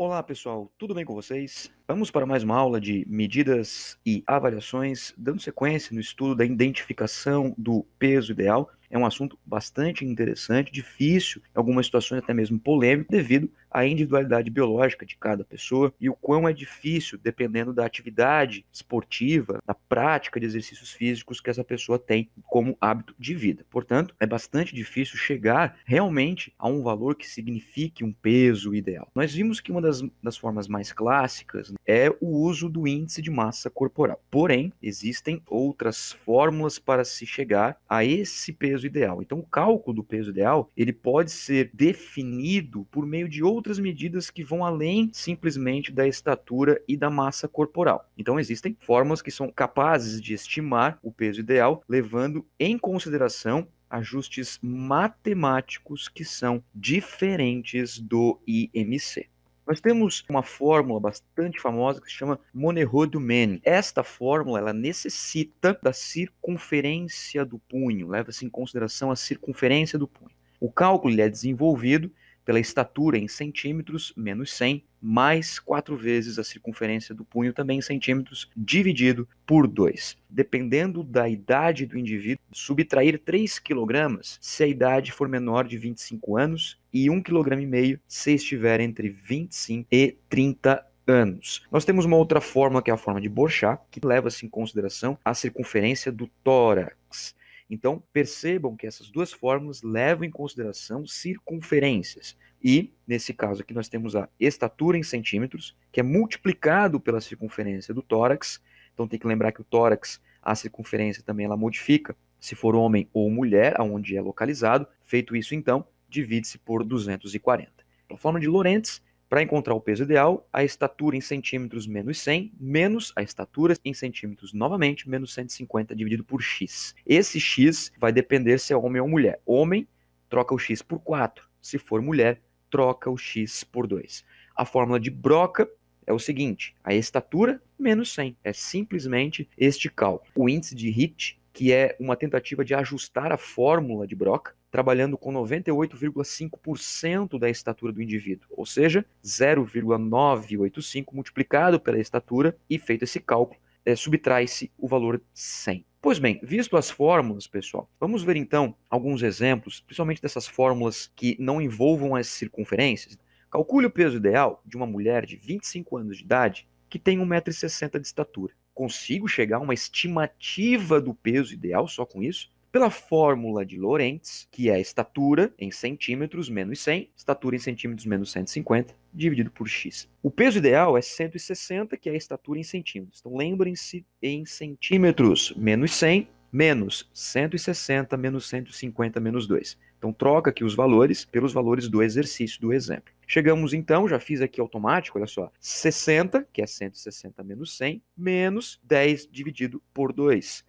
Olá pessoal, tudo bem com vocês? Vamos para mais uma aula de medidas e avaliações, dando sequência no estudo da identificação do peso ideal. É um assunto bastante interessante, difícil, em algumas situações até mesmo polêmico, devido à individualidade biológica de cada pessoa e o quão é difícil, dependendo da atividade esportiva, da prática de exercícios físicos que essa pessoa tem como hábito de vida. Portanto, é bastante difícil chegar realmente a um valor que signifique um peso ideal. Nós vimos que uma das, das formas mais clássicas é o uso do índice de massa corporal. Porém, existem outras fórmulas para se chegar a esse peso ideal. Então, o cálculo do peso ideal, ele pode ser definido por meio de outras medidas que vão além simplesmente da estatura e da massa corporal. Então, existem fórmulas que são capazes de estimar o peso ideal, levando em consideração ajustes matemáticos que são diferentes do IMC. Nós temos uma fórmula bastante famosa que se chama Monerot du Maine. Esta fórmula ela necessita da circunferência do punho, leva-se em consideração a circunferência do punho. O cálculo é desenvolvido pela estatura em centímetros, menos 100, mais 4 vezes a circunferência do punho, também em centímetros, dividido por 2. Dependendo da idade do indivíduo, subtrair 3 kg se a idade for menor de 25 anos e 1,5 kg se estiver entre 25 e 30 anos anos. Nós temos uma outra forma que é a forma de Borchá, que leva-se em consideração a circunferência do tórax. Então, percebam que essas duas fórmulas levam em consideração circunferências. E, nesse caso aqui, nós temos a estatura em centímetros, que é multiplicado pela circunferência do tórax. Então, tem que lembrar que o tórax, a circunferência também ela modifica, se for homem ou mulher, aonde é localizado. Feito isso, então, divide-se por 240. Então, a forma de Lorentz para encontrar o peso ideal, a estatura em centímetros menos 100, menos a estatura em centímetros novamente, menos 150 dividido por x. Esse x vai depender se é homem ou mulher. Homem, troca o x por 4. Se for mulher, troca o x por 2. A fórmula de Broca é o seguinte, a estatura menos 100. É simplesmente este cálculo. O índice de Hit, que é uma tentativa de ajustar a fórmula de Broca, trabalhando com 98,5% da estatura do indivíduo, ou seja, 0,985 multiplicado pela estatura e feito esse cálculo, é, subtrai-se o valor 100. Pois bem, visto as fórmulas, pessoal, vamos ver então alguns exemplos, principalmente dessas fórmulas que não envolvam as circunferências. Calcule o peso ideal de uma mulher de 25 anos de idade que tem 1,60m de estatura. Consigo chegar a uma estimativa do peso ideal só com isso? pela fórmula de Lorentz, que é estatura em centímetros menos 100, estatura em centímetros menos 150, dividido por x. O peso ideal é 160, que é a estatura em centímetros. Então lembrem-se em centímetros menos 100, menos 160, menos 150, menos 2. Então troca aqui os valores pelos valores do exercício, do exemplo. Chegamos então, já fiz aqui automático, olha só, 60, que é 160 menos 100, menos 10 dividido por 2.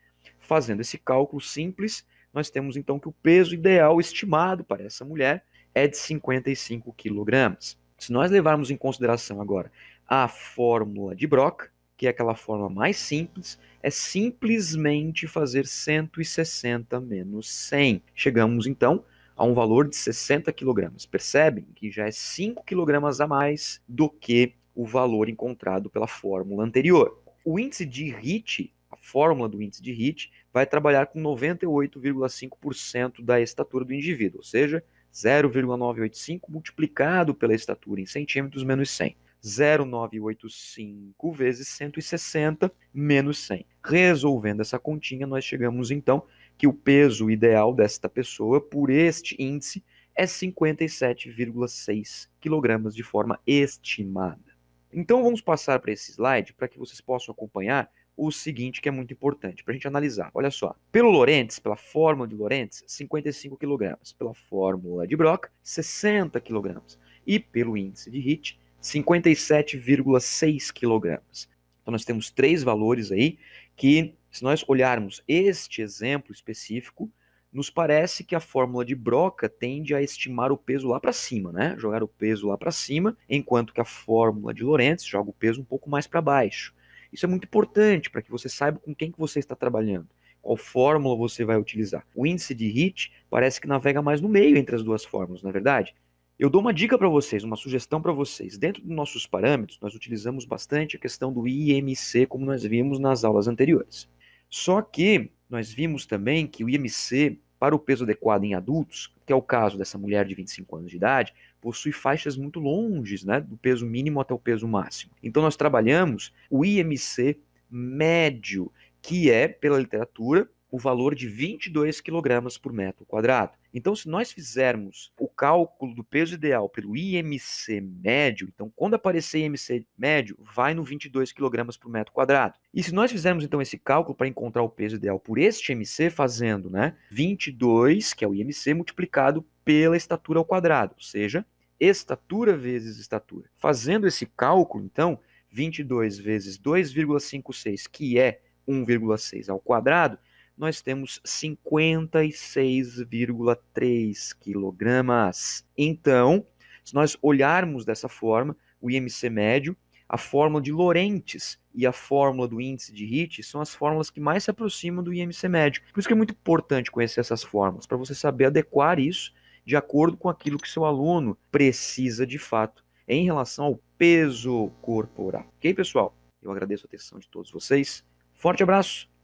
Fazendo esse cálculo simples, nós temos então que o peso ideal estimado para essa mulher é de 55 quilogramas. Se nós levarmos em consideração agora a fórmula de Broca, que é aquela forma mais simples, é simplesmente fazer 160 menos 100. Chegamos então a um valor de 60 quilogramas. Percebem que já é 5 quilogramas a mais do que o valor encontrado pela fórmula anterior. O índice de HIT a fórmula do índice de HIT vai trabalhar com 98,5% da estatura do indivíduo, ou seja, 0,985 multiplicado pela estatura em centímetros menos 100. 0,985 vezes 160 menos 100. Resolvendo essa continha, nós chegamos então que o peso ideal desta pessoa por este índice é 57,6 kg de forma estimada. Então vamos passar para esse slide para que vocês possam acompanhar o seguinte que é muito importante para a gente analisar. Olha só, pelo Lorentz, pela fórmula de Lorentz, 55 kg, pela fórmula de Brock, 60 kg e pelo índice de HIT, 57,6 kg. Então nós temos três valores aí que se nós olharmos este exemplo específico, nos parece que a fórmula de Broca tende a estimar o peso lá para cima, né? Jogar o peso lá para cima, enquanto que a fórmula de Lorentz joga o peso um pouco mais para baixo. Isso é muito importante para que você saiba com quem que você está trabalhando, qual fórmula você vai utilizar. O índice de HIT parece que navega mais no meio entre as duas fórmulas, na é verdade. Eu dou uma dica para vocês, uma sugestão para vocês. Dentro dos nossos parâmetros, nós utilizamos bastante a questão do IMC, como nós vimos nas aulas anteriores. Só que nós vimos também que o IMC para o peso adequado em adultos, que é o caso dessa mulher de 25 anos de idade, possui faixas muito longes, né, do peso mínimo até o peso máximo. Então nós trabalhamos o IMC médio, que é, pela literatura, o valor de 22 kg por metro quadrado. Então, se nós fizermos o cálculo do peso ideal pelo IMC médio, então quando aparecer IMC médio, vai no 22 kg por metro quadrado. E se nós fizermos então esse cálculo para encontrar o peso ideal por este IMC, fazendo né, 22, que é o IMC, multiplicado pela estatura ao quadrado, ou seja, estatura vezes estatura. Fazendo esse cálculo, então, 22 vezes 2,56, que é 1,6 ao quadrado, nós temos 56,3 quilogramas. Então, se nós olharmos dessa forma, o IMC médio, a fórmula de Lorentz e a fórmula do índice de HIT são as fórmulas que mais se aproximam do IMC médio. Por isso que é muito importante conhecer essas fórmulas, para você saber adequar isso de acordo com aquilo que seu aluno precisa de fato em relação ao peso corporal. Ok, pessoal? Eu agradeço a atenção de todos vocês. Forte abraço!